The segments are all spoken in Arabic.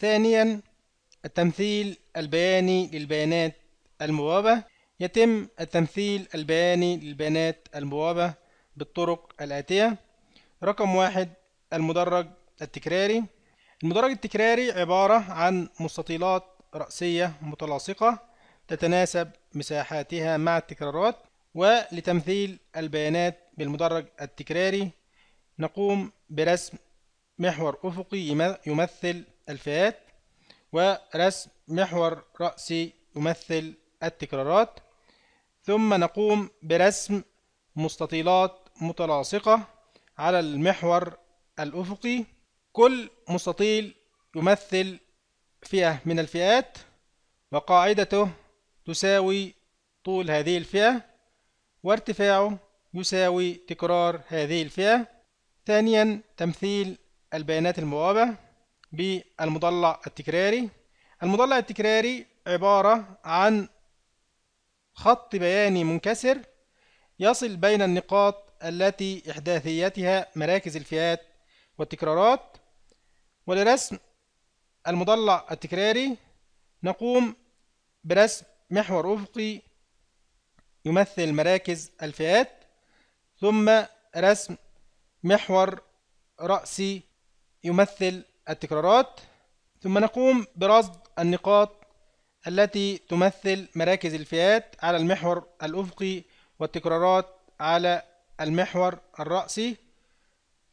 ثانيا التمثيل البياني للبيانات المبوابة يتم التمثيل البياني للبيانات المبوابة بالطرق الآتية رقم واحد المدرج التكراري المدرج التكراري عبارة عن مستطيلات رأسية متلاصقة تتناسب مساحاتها مع التكرارات ولتمثيل البيانات بالمدرج التكراري نقوم برسم محور أفقي يمثل الفئات ورسم محور رأسي يمثل التكرارات ثم نقوم برسم مستطيلات متلاصقة على المحور الأفقي كل مستطيل يمثل فئة من الفئات وقاعدته تساوي طول هذه الفئة وارتفاعه يساوي تكرار هذه الفئة ثانيا تمثيل البيانات الموابع بالمضلع التكراري المضلع التكراري عبارة عن خط بياني منكسر يصل بين النقاط التي إحداثيتها مراكز الفئات والتكرارات ولرسم المضلع التكراري نقوم برسم محور أفقي يمثل مراكز الفئات ثم رسم محور رأسي يمثل التكرارات ثم نقوم برصد النقاط التي تمثل مراكز الفئات على المحور الأفقي والتكرارات على المحور الرأسي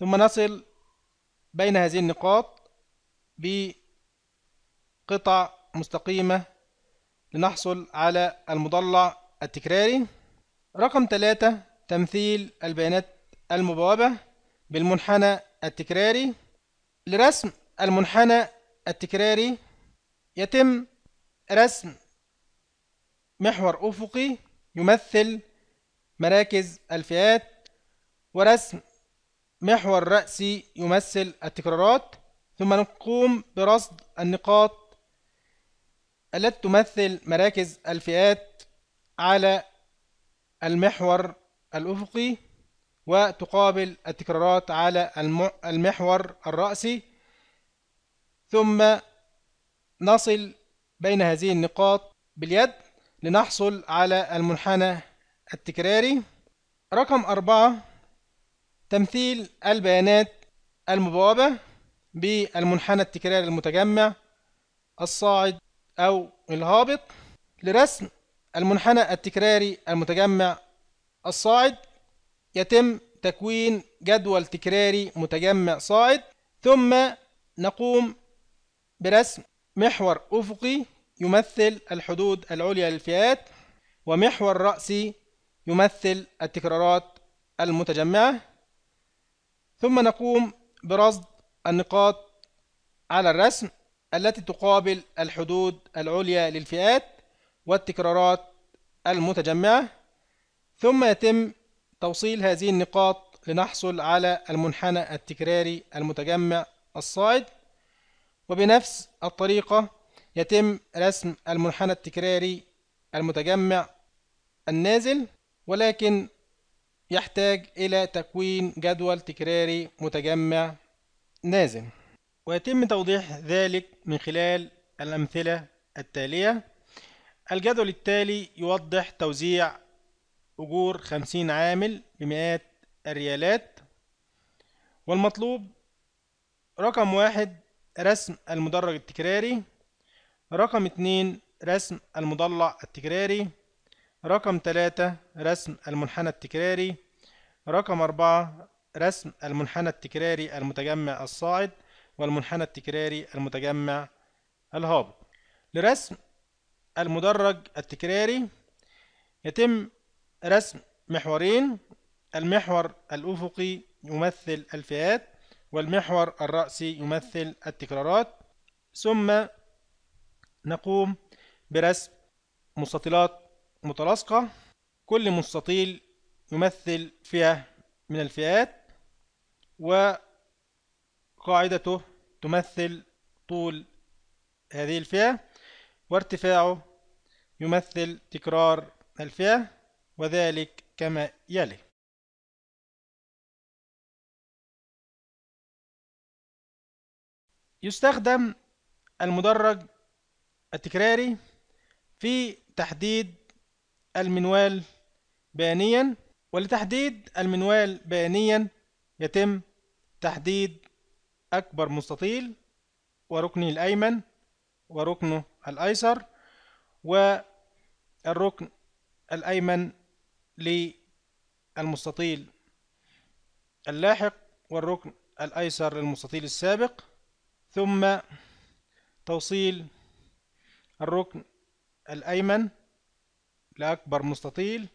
ثم نصل بين هذه النقاط بقطع مستقيمة لنحصل على المضلع التكراري رقم ثلاثة تمثيل البيانات المبوبة بالمنحنى التكراري لرسم المنحنى التكراري يتم رسم محور أفقي يمثل مراكز الفئات ورسم محور رأسي يمثل التكرارات ثم نقوم برصد النقاط التي تمثل مراكز الفئات على المحور الأفقي وتقابل التكرارات على المحور الرأسي ثم نصل بين هذه النقاط باليد لنحصل على المنحنى التكراري رقم أربعة تمثيل البيانات المبوابة بالمنحنى التكراري المتجمع الصاعد أو الهابط لرسم المنحنى التكراري المتجمع الصاعد يتم تكوين جدول تكراري متجمع صاعد ثم نقوم برسم محور أفقي يمثل الحدود العليا للفئات ومحور رأسي يمثل التكرارات المتجمعة ثم نقوم برصد النقاط على الرسم التي تقابل الحدود العليا للفئات والتكرارات المتجمعة ثم يتم توصيل هذه النقاط لنحصل على المنحنى التكراري المتجمع الصاعد وبنفس الطريقة يتم رسم المنحنى التكراري المتجمع النازل ولكن يحتاج إلى تكوين جدول تكراري متجمع نازل ويتم توضيح ذلك من خلال الأمثلة التالية الجدول التالي يوضح توزيع أجور خمسين عامل بمئات الريالات والمطلوب رقم واحد رسم المدرج التكراري رقم اتنين رسم المضلع التكراري رقم تلاتة رسم المنحنى التكراري رقم أربعة رسم المنحنى التكراري المتجمع الصاعد والمنحنى التكراري المتجمع الهابط لرسم المدرج التكراري يتم رسم محورين المحور الأفقي يمثل الفئات والمحور الرأسي يمثل التكرارات ثم نقوم برسم مستطيلات متلاصقة كل مستطيل يمثل فئة من الفئات وقاعدته تمثل طول هذه الفئة وارتفاعه يمثل تكرار الفئة وذلك كما يلي يستخدم المدرج التكراري في تحديد المنوال بيانيا ولتحديد المنوال بيانيا يتم تحديد أكبر مستطيل وركنه الأيمن وركنه الأيسر والركن الأيمن للمستطيل اللاحق والركن الأيسر للمستطيل السابق ثم توصيل الركن الأيمن لأكبر مستطيل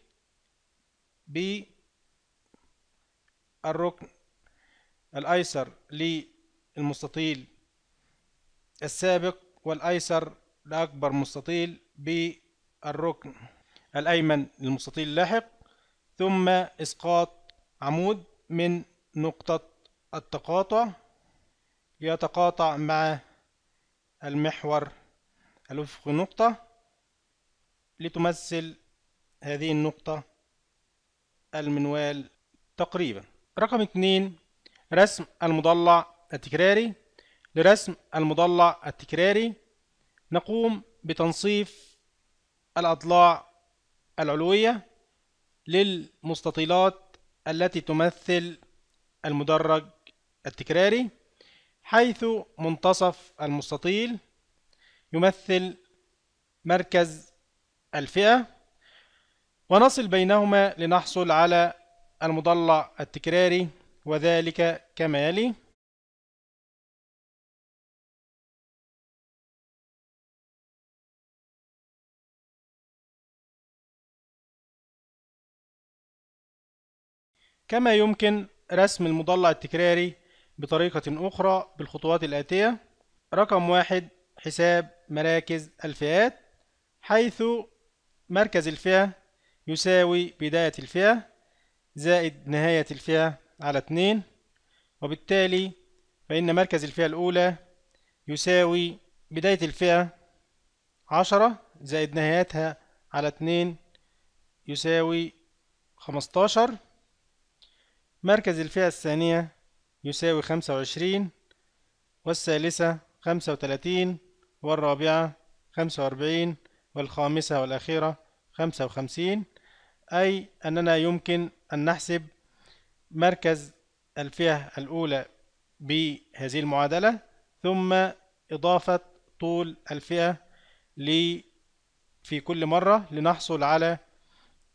بالركن الأيسر للمستطيل السابق والأيسر لأكبر مستطيل بالركن الأيمن للمستطيل اللاحق ثم إسقاط عمود من نقطة التقاطع يتقاطع مع المحور الأفق نقطة لتمثل هذه النقطة المنوال تقريبا رقم اثنين رسم المضلع التكراري لرسم المضلع التكراري نقوم بتنصيف الأضلاع العلوية للمستطيلات التي تمثل المدرج التكراري حيث منتصف المستطيل يمثل مركز الفئة ونصل بينهما لنحصل على المضلع التكراري وذلك كما يلي كما يمكن رسم المضلع التكراري بطريقة أخرى بالخطوات الآتية رقم واحد حساب مراكز الفئات حيث مركز الفئة يساوي بداية الفئة زائد نهاية الفئة على اتنين وبالتالي فإن مركز الفئة الأولى يساوي بداية الفئة عشرة زائد نهايتها على اتنين يساوي خمستاشر مركز الفئة الثانية يساوي خمسة وعشرين والثالثة خمسة وتلاتين والرابعة خمسة وأربعين والخامسة والأخيرة خمسة وخمسين أي أننا يمكن أن نحسب مركز الفئة الأولى بهذه المعادلة ثم إضافة طول الفئة في كل مرة لنحصل على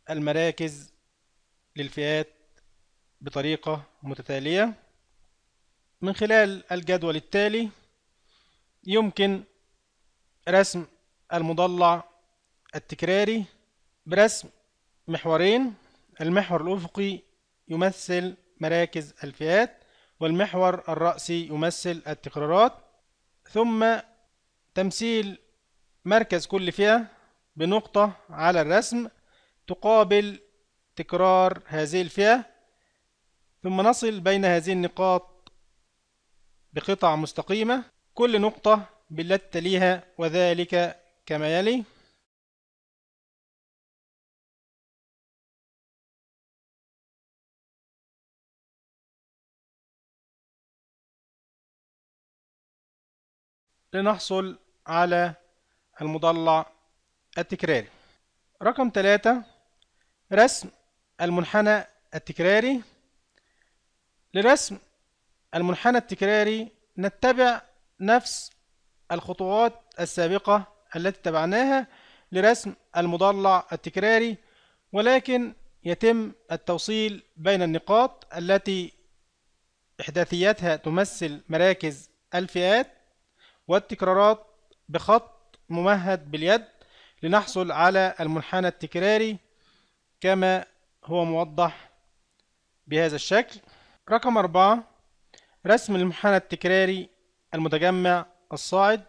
المراكز للفئات بطريقة متتالية من خلال الجدول التالي يمكن رسم المضلع التكراري برسم محورين المحور الأفقي يمثل مراكز الفئات والمحور الرأسي يمثل التكرارات ثم تمثيل مركز كل فئة بنقطة على الرسم تقابل تكرار هذه الفئة ثم نصل بين هذه النقاط بقطع مستقيمة كل نقطة بالتي تليها وذلك كما يلي لنحصل على المضلع التكراري رقم ثلاثة رسم المنحنى التكراري لرسم المنحنى التكراري نتبع نفس الخطوات السابقة التي اتبعناها لرسم المضلع التكراري ولكن يتم التوصيل بين النقاط التي إحداثياتها تمثل مراكز الفئات والتكرارات بخط ممهد باليد لنحصل على المنحنى التكراري كما هو موضح بهذا الشكل رقم أربعة رسم المنحنى التكراري المتجمع الصاعد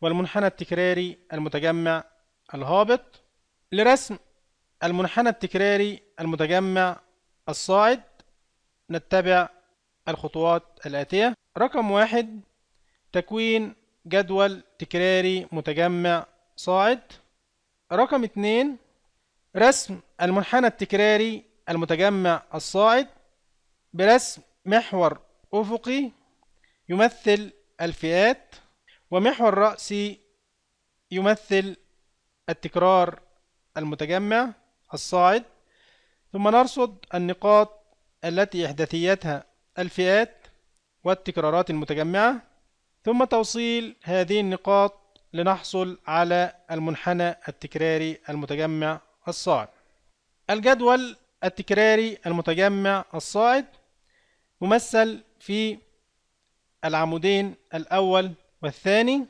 والمنحنى التكراري المتجمع الهابط لرسم المنحنى التكراري المتجمع الصاعد نتبع الخطوات الآتية رقم واحد تكوين جدول تكراري متجمع صاعد رقم اثنين رسم المنحنى التكراري المتجمع الصاعد برسم محور أفقي يمثل الفئات ومحور رأسي يمثل التكرار المتجمع الصاعد ثم نرصد النقاط التي إحداثيتها الفئات والتكرارات المتجمعة ثم توصيل هذه النقاط لنحصل على المنحنى التكراري المتجمع الصاعد الجدول التكراري المتجمع الصاعد ممثل في العمودين الأول والثاني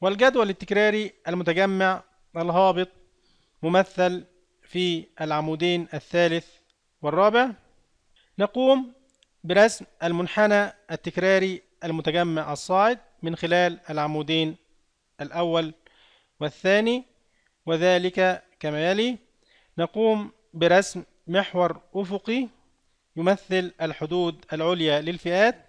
والجدول التكراري المتجمع الهابط ممثل في العمودين الثالث والرابع نقوم برسم المنحنى التكراري المتجمع الصاعد من خلال العمودين الأول والثاني وذلك كما يلي نقوم برسم محور أفقي يمثل الحدود العليا للفئات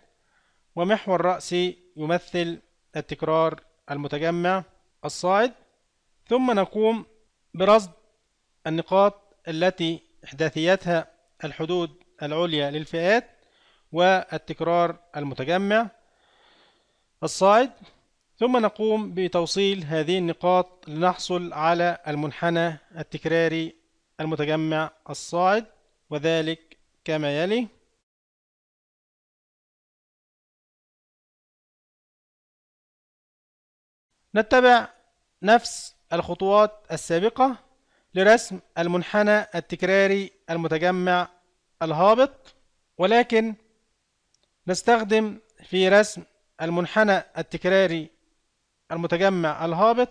ومحور رأسي يمثل التكرار المتجمع الصاعد ثم نقوم برصد النقاط التي إحداثيتها الحدود العليا للفئات والتكرار المتجمع الصاعد ثم نقوم بتوصيل هذه النقاط لنحصل على المنحنى التكراري المتجمع الصاعد وذلك كما يلي نتبع نفس الخطوات السابقة لرسم المنحنى التكراري المتجمع الهابط ولكن نستخدم في رسم المنحنى التكراري المتجمع الهابط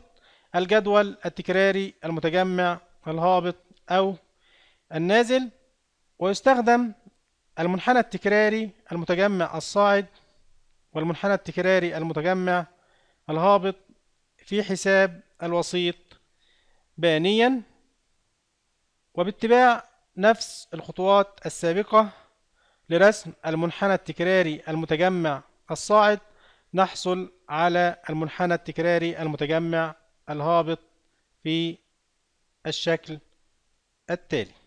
الجدول التكراري المتجمع الهابط أو النازل ويستخدم المنحنى التكراري المتجمع الصاعد والمنحنى التكراري المتجمع الهابط في حساب الوسيط بانيا وباتباع نفس الخطوات السابقة لرسم المنحنى التكراري المتجمع الصاعد نحصل على المنحنى التكراري المتجمع الهابط في الشكل التالي